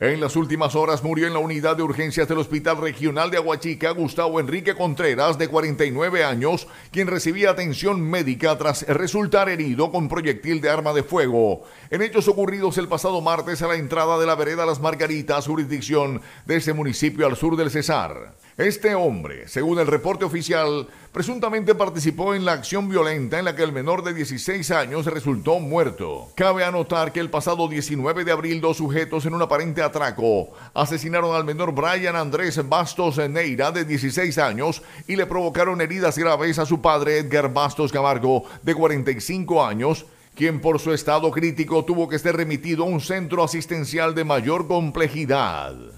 En las últimas horas murió en la unidad de urgencias del Hospital Regional de Aguachica Gustavo Enrique Contreras, de 49 años, quien recibía atención médica tras resultar herido con proyectil de arma de fuego. En hechos ocurridos el pasado martes a la entrada de la vereda Las Margaritas, jurisdicción de ese municipio al sur del Cesar. Este hombre, según el reporte oficial, presuntamente participó en la acción violenta en la que el menor de 16 años resultó muerto. Cabe anotar que el pasado 19 de abril dos sujetos en un aparente atraco. Asesinaron al menor Brian Andrés Bastos Neira, de 16 años, y le provocaron heridas graves a su padre Edgar Bastos Camargo, de 45 años, quien por su estado crítico tuvo que ser remitido a un centro asistencial de mayor complejidad.